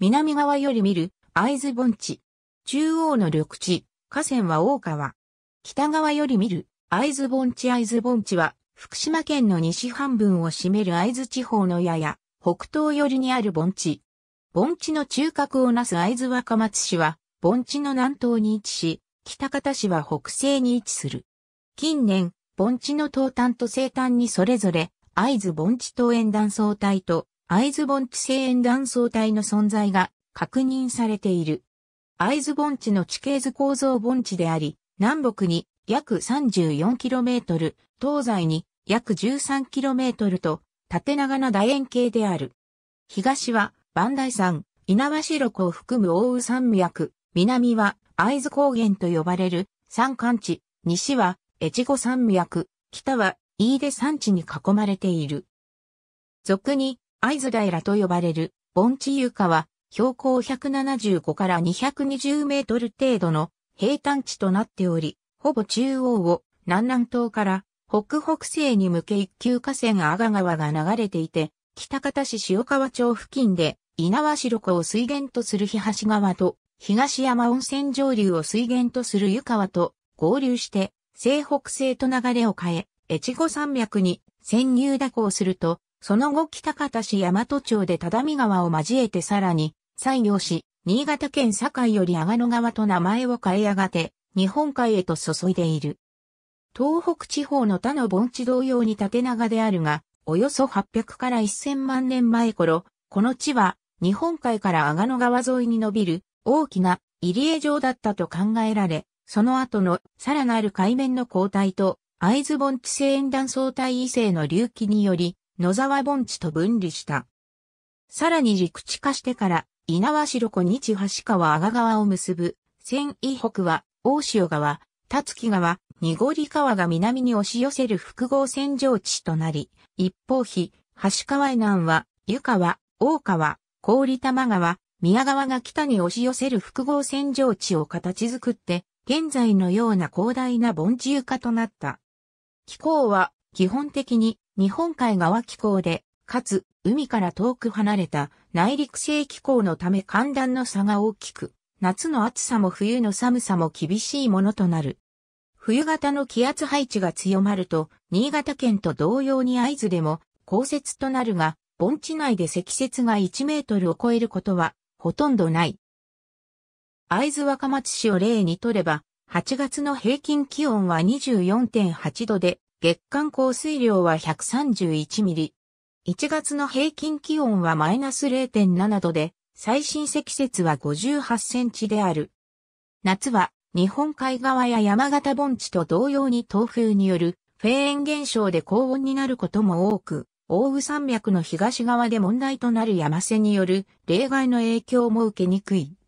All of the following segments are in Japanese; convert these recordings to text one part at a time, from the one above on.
南側より見る、会津盆地。中央の緑地、河川は大川。北側より見る、会津盆地会津盆地は、福島県の西半分を占める会津地方のやや、北東寄りにある盆地。盆地の中核をなす会津若松市は、盆地の南東に位置し、北方市は北西に位置する。近年、盆地の東端と西端にそれぞれ、会津盆地東沿断層帯とズ津盆地西沿断層帯の存在が確認されている。ズ津盆地の地形図構造盆地であり、南北に約 34km、東西に約 13km と縦長な楕円形である。東は磐梯山、稲葉代湖を含む大宇山脈、南は会津高原と呼ばれる山間地、西は越後山脈、北は飯出山地に囲まれている。俗に会津平と呼ばれる盆地床は標高175から220メートル程度の平坦地となっており、ほぼ中央を南南東から北北西に向け一級河川阿賀川が流れていて、北方市塩川町付近で稲葉城湖を水源とする東川と東山温泉上流を水源とする湯川と合流して西北西と流れを変え、越後山脈に潜入蛇行するとその後北方市大和町で只見川を交えてさらに、採用し、新潟県境より阿賀野川と名前を変えやがて、日本海へと注いでいる。東北地方の他の盆地同様に縦長であるが、およそ800から1000万年前頃、この地は日本海から阿賀野川沿いに伸びる大きな入江城だったと考えられ、その後のさらなる海面の交代と会津盆地西沿断相対異性の隆起により、野沢盆地と分離した。さらに陸地化してから、稲和白湖日橋川阿賀川を結ぶ、千井北は、大潮川、たつき川、濁川が南に押し寄せる複合線上地となり、一方比、橋川以南は、湯川、大川、氷玉川、宮川が北に押し寄せる複合線上地を形作って、現在のような広大な盆地床となった。気候は基本的に日本海側気候で、かつ海から遠く離れた内陸性気候のため寒暖の差が大きく、夏の暑さも冬の寒さも厳しいものとなる。冬型の気圧配置が強まると、新潟県と同様に合図でも降雪となるが、盆地内で積雪が1メートルを超えることはほとんどない。会津若松市を例にとれば、8月の平均気温は24.8度で、月間降水量は131ミリ。1月の平均気温はマイナス0.7度で、最新積雪は58センチである。夏は日本海側や山形盆地と同様に東風によるフェーン現象で高温になることも多く、大雨山脈の東側で問題となる山瀬による例外の影響も受けにくい。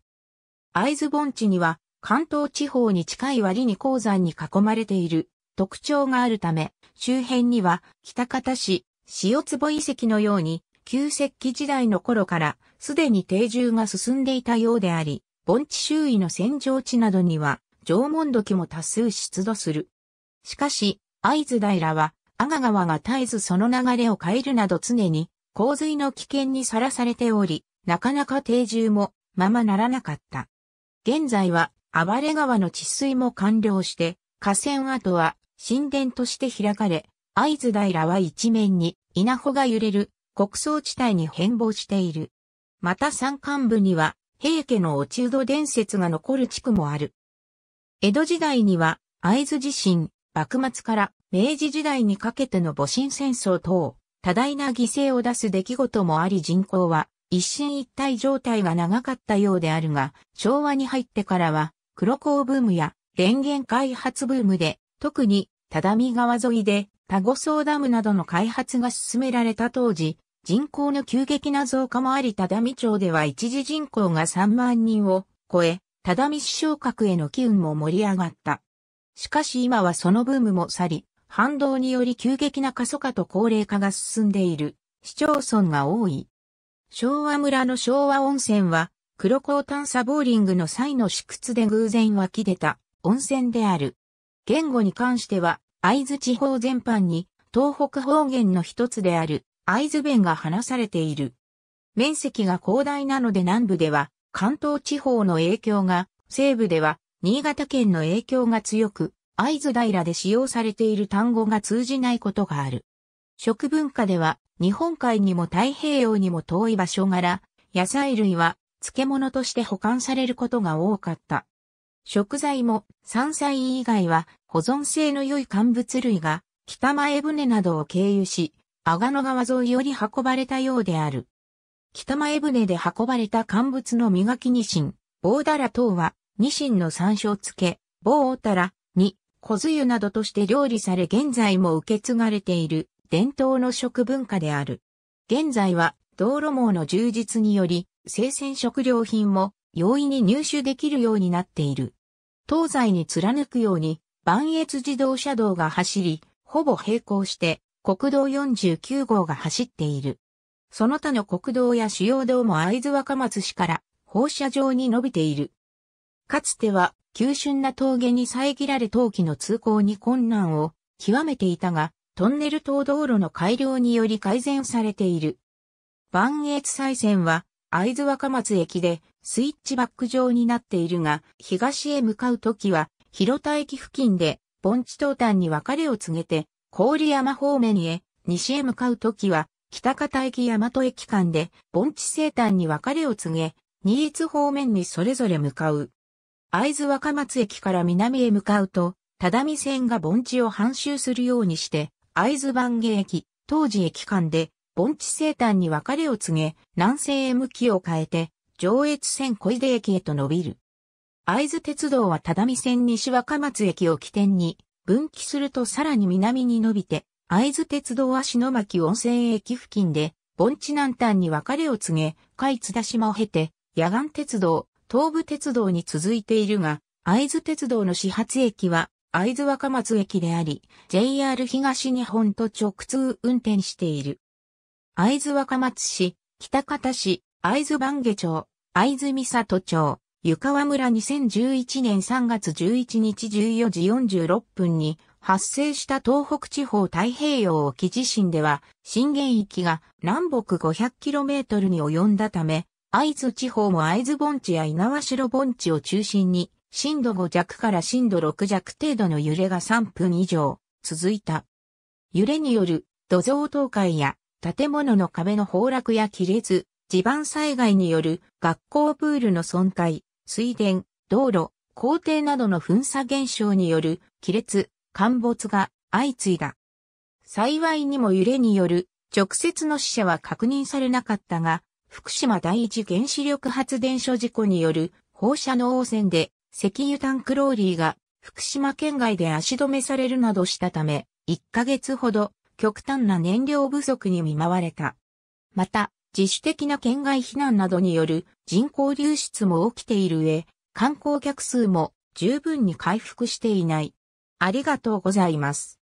会津盆地には関東地方に近い割に鉱山に囲まれている特徴があるため、周辺には北方市、塩坪遺跡のように、旧石器時代の頃からすでに定住が進んでいたようであり、盆地周囲の戦場地などには縄文土器も多数出土する。しかし、会津平は、阿賀川が絶えずその流れを変えるなど常に洪水の危険にさらされており、なかなか定住もままならなかった。現在は、暴れ川の治水も完了して、河川跡は神殿として開かれ、会津平は一面に稲穂が揺れる国倉地帯に変貌している。また山間部には平家の落人伝説が残る地区もある。江戸時代には会津地震、幕末から明治時代にかけての戊辰戦争等、多大な犠牲を出す出来事もあり人口は一進一退状態が長かったようであるが、昭和に入ってからは黒鉱ブームや電源開発ブームで特に、只見川沿いで、ゴソ層ダムなどの開発が進められた当時、人口の急激な増加もあり、只見町では一時人口が3万人を超え、只見市昇格への機運も盛り上がった。しかし今はそのブームも去り、反動により急激な過疎化と高齢化が進んでいる市町村が多い。昭和村の昭和温泉は、黒高炭砂ボーリングの際の試掘で偶然湧き出た温泉である。言語に関しては、会津地方全般に、東北方言の一つである、会津弁が話されている。面積が広大なので南部では、関東地方の影響が、西部では、新潟県の影響が強く、会津平で使用されている単語が通じないことがある。食文化では、日本海にも太平洋にも遠い場所柄、野菜類は、漬物として保管されることが多かった。食材も山菜以外は保存性の良い乾物類が北前船などを経由し、阿賀野川沿いより運ばれたようである。北前船で運ばれた乾物の磨きニシン、棒だら等は、ニシンの山椒漬け、棒おたら、に、小湯などとして料理され現在も受け継がれている伝統の食文化である。現在は道路網の充実により、生鮮食料品も容易に入手できるようになっている。東西に貫くように、万越自動車道が走り、ほぼ並行して、国道49号が走っている。その他の国道や主要道も会津若松市から放射状に伸びている。かつては、急峻な峠に遮られ冬季の通行に困難を極めていたが、トンネル等道路の改良により改善されている。万越再線は会津若松駅でスイッチバック状になっているが、東へ向かうときは、広田駅付近で、盆地東端に別れを告げて、郡山方面へ、西へ向かうときは、北方駅大和駅間で、盆地西端に別れを告げ、新津方面にそれぞれ向かう。会津若松駅から南へ向かうと、只見線が盆地を半周するようにして、会津番下駅、当時駅間で、盆地西端に別れを告げ、南西へ向きを変えて、上越線小出駅へと伸びる。会津鉄道は只見線西若松駅を起点に、分岐するとさらに南に伸びて、会津鉄道は篠巻温泉駅付近で、盆地南端に別れを告げ、海津田島を経て、野岸鉄道、東武鉄道に続いているが、会津鉄道の始発駅は、会津若松駅であり、JR 東日本と直通運転している。会津若松市、北方市、会津番下町、会津美里町、湯川村2011年3月11日14時46分に発生した東北地方太平洋沖地震では、震源域が南北 500km に及んだため、会津地方も会津盆地や稲和城盆地を中心に、震度5弱から震度6弱程度の揺れが3分以上続いた。揺れによる土壌倒壊や建物の壁の崩落や亀裂、地盤災害による学校プールの損壊、水田、道路、校庭などの噴砂現象による亀裂、陥没が相次いだ。幸いにも揺れによる直接の死者は確認されなかったが、福島第一原子力発電所事故による放射能汚染で石油タンクローリーが福島県外で足止めされるなどしたため、1ヶ月ほど極端な燃料不足に見舞われた。また、自主的な県外避難などによる人口流出も起きている上、観光客数も十分に回復していない。ありがとうございます。